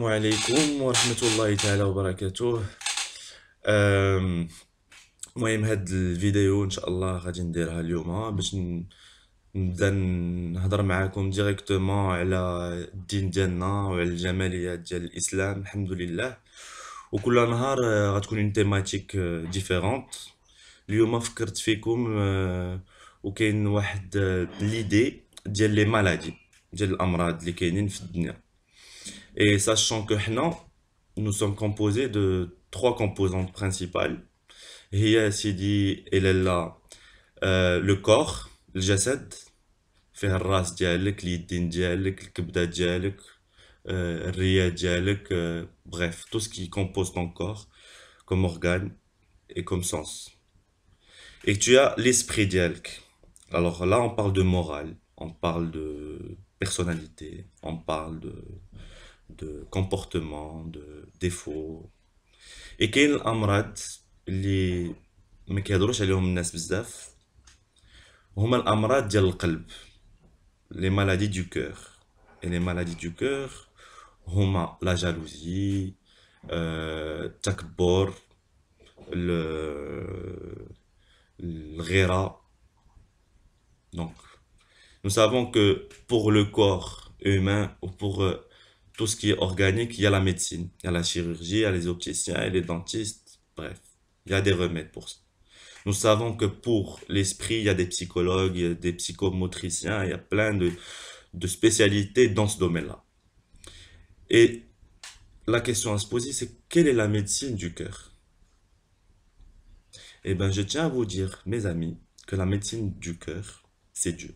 السلام عليكم ورحمة الله تعالى وبركاته المهم هاد الفيديو ان شاء الله غادي نديرها اليوم باش نبدا نهضر معاكم ديريكتومون على الدين ديالنا وعلى الجماليات ديال الاسلام الحمد لله وكل نهار آه، غتكون اون تيماتيك ديفيرونت اليوم فكرت فيكم آه، وكاين واحد آه، ليدي ديال لي مالادي ديال الامراض اللي كاينين في الدنيا Et sachant que nous sommes composés de trois composantes principales. Il Sidi et Sidi euh, le corps, le jasad, فيه الراس Lidin, اليدين ديالك الكبده ديالك ria bref tout ce qui compose ton corps comme organe et comme sens et tu as l'esprit ديالك alors là on parle de morale on parle de personnalité on parle de de comportement, de défauts. Et qu'est-ce qui ما كيهضروش les les maladies du cœur et les maladies du cœur la jalousie euh, le le donc nous savons que pour le corps humain ou pour euh, tout ce qui est organique, il y a la médecine, il y a la chirurgie, il y a les opticiens a les dentistes, bref, il y a des remèdes pour ça. Nous savons que pour l'esprit, il y a des psychologues, des psychomotriciens, il y a plein de, de spécialités dans ce domaine-là. Et la question à se poser, c'est quelle est la médecine du cœur Eh bien, je tiens à vous dire, mes amis, que la médecine du cœur, c'est Dieu.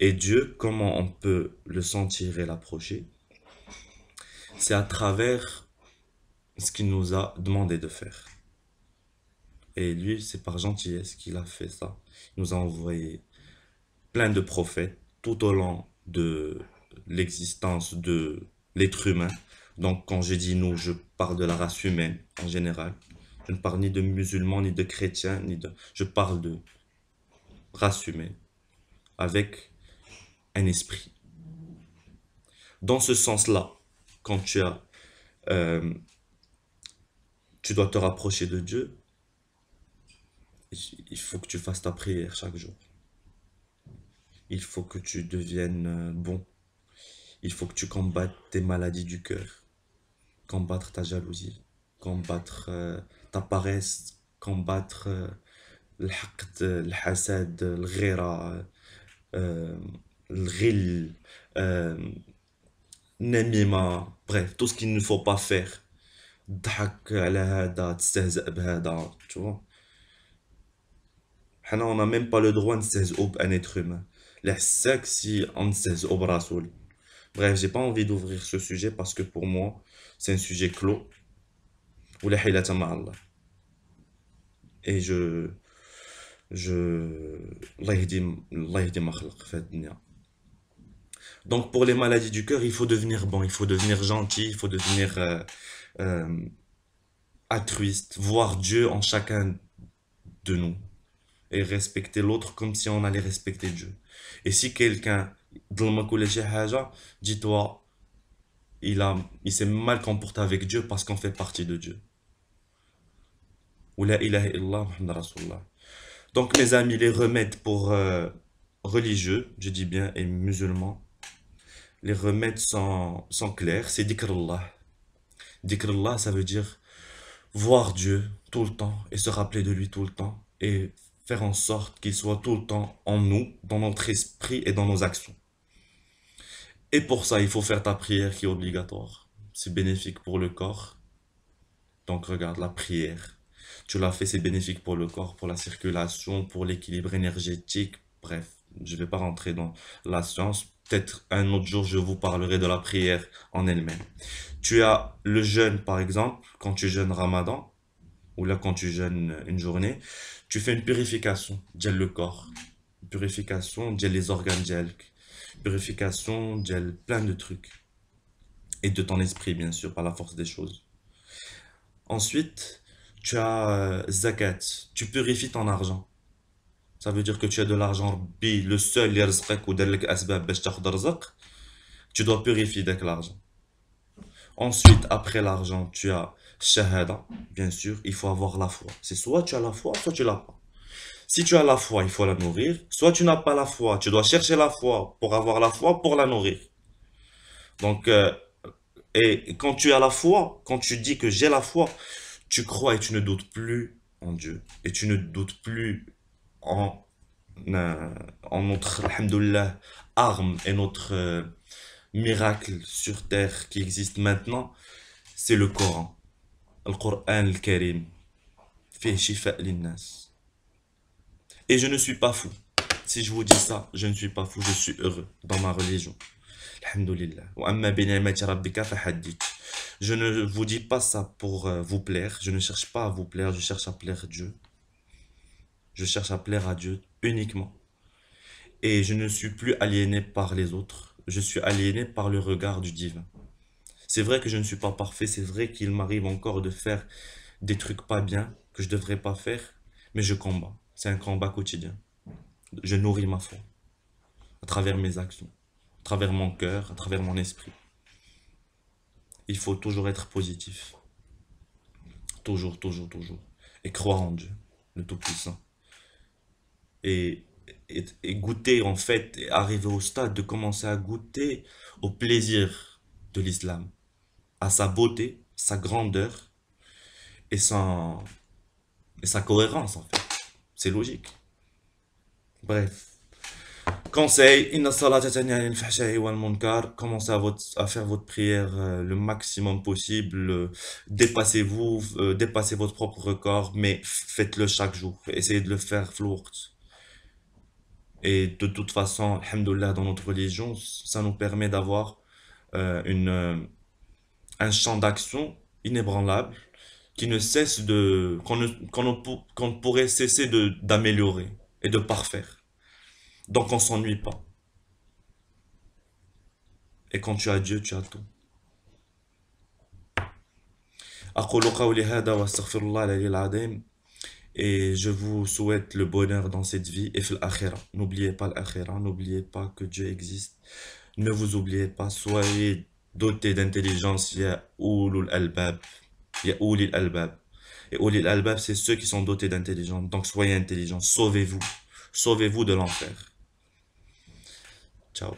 Et Dieu, comment on peut le sentir et l'approcher C'est à travers ce qu'il nous a demandé de faire. Et lui, c'est par gentillesse qu'il a fait ça. Il nous a envoyé plein de prophètes tout au long de l'existence de l'être humain. Donc quand je dis nous, je parle de la race humaine en général. Je ne parle ni de musulmans, ni de chrétiens, ni de... Je parle de race humaine avec esprit. Dans ce sens-là, quand tu as, euh, tu dois te rapprocher de Dieu, il faut que tu fasses ta prière chaque jour. Il faut que tu deviennes euh, bon. Il faut que tu combattes tes maladies du cœur, combattre ta jalousie, combattre euh, ta paresse, combattre euh, le hasad, le le euh, nemima, bref, tout ce qu'il ne faut pas faire. Tu vois on n'a même pas le droit de ob un être humain. La sexe, si on ob Rasoul. Bref, j'ai pas envie d'ouvrir ce sujet parce que pour moi, c'est un sujet clos. Ou la Et je. Je. Allah donc pour les maladies du cœur, il faut devenir bon, il faut devenir gentil, il faut devenir euh, euh, altruiste, voir Dieu en chacun de nous et respecter l'autre comme si on allait respecter Dieu. Et si quelqu'un, dis-toi, il, il s'est mal comporté avec Dieu parce qu'on fait partie de Dieu. Donc mes amis, les remèdes pour euh, religieux, je dis bien, et musulmans, les remèdes sont, clairs, c'est Dikr Allah, ça veut dire voir Dieu tout le temps et se rappeler de lui tout le temps et faire en sorte qu'il soit tout le temps en nous, dans notre esprit et dans nos actions. Et pour ça, il faut faire ta prière qui est obligatoire. C'est bénéfique pour le corps. Donc regarde la prière. Tu l'as fait, c'est bénéfique pour le corps, pour la circulation, pour l'équilibre énergétique. Bref, je ne vais pas rentrer dans la science Peut-être un autre jour, je vous parlerai de la prière en elle-même. Tu as le jeûne, par exemple, quand tu jeûnes Ramadan, ou là quand tu jeûnes une journée, tu fais une purification, gel le corps, purification, les organes, gel, purification, gel plein de trucs. Et de ton esprit, bien sûr, par la force des choses. Ensuite, tu as euh, zakat, tu purifies ton argent. Ça veut dire que tu as de l'argent, le seul ou tu dois purifier avec l'argent. Ensuite, après l'argent, tu as shahada, bien sûr, il faut avoir la foi. C'est soit tu as la foi, soit tu l'as pas. Si tu as la foi, il faut la nourrir. Soit tu n'as pas la foi, tu dois chercher la foi pour avoir la foi, pour la nourrir. Donc, euh, et quand tu as la foi, quand tu dis que j'ai la foi, tu crois et tu ne doutes plus en Dieu. Et tu ne doutes plus euh, en, notre, arme et notre euh, miracle sur terre qui existe maintenant, c'est le Coran. Le Coran al-Karim. Et je ne suis pas fou. Si je vous dis ça, je ne suis pas fou, je suis heureux dans ma religion. Je ne vous dis pas ça pour euh, vous plaire. Je ne cherche pas à vous plaire, je cherche à plaire Dieu. Je cherche à plaire à Dieu uniquement. Et je ne suis plus aliéné par les autres. Je suis aliéné par le regard du divin. C'est vrai que je ne suis pas parfait. C'est vrai qu'il m'arrive encore de faire des trucs pas bien que je ne devrais pas faire. Mais je combats. C'est un combat quotidien. Je nourris ma foi à travers mes actions, à travers mon cœur, à travers mon esprit. Il faut toujours être positif. Toujours, toujours, toujours. Et croire en Dieu, le Tout-Puissant et, et, goûter en fait, et arriver au stade de commencer à goûter au plaisir de l'islam, à sa beauté, sa grandeur et, et sa cohérence en fait. C'est logique. Bref. Conseil, commencez à, Commencez à faire votre prière euh, le maximum possible, dépassez-vous, euh, dépassez votre propre record, mais faites-le chaque jour, essayez de le faire flourt. Et de toute façon, alhamdoulilah, dans notre religion, ça nous permet d'avoir euh, une, euh, un champ d'action inébranlable qui ne cesse de qu'on pourrait cesser d'améliorer et de parfaire. Donc on s'ennuie pas. Et quand tu as Dieu, tu as tout. Et je vous souhaite le bonheur dans cette vie et l'akhira. N'oubliez pas l'Akhirah, n'oubliez pas que Dieu existe. Ne vous oubliez pas, soyez dotés d'intelligence. Ya ulul albab. Ya ulil albab. Et ulil albab, c'est ceux qui sont dotés d'intelligence. Donc soyez intelligents, sauvez-vous. Sauvez-vous de l'enfer. Ciao.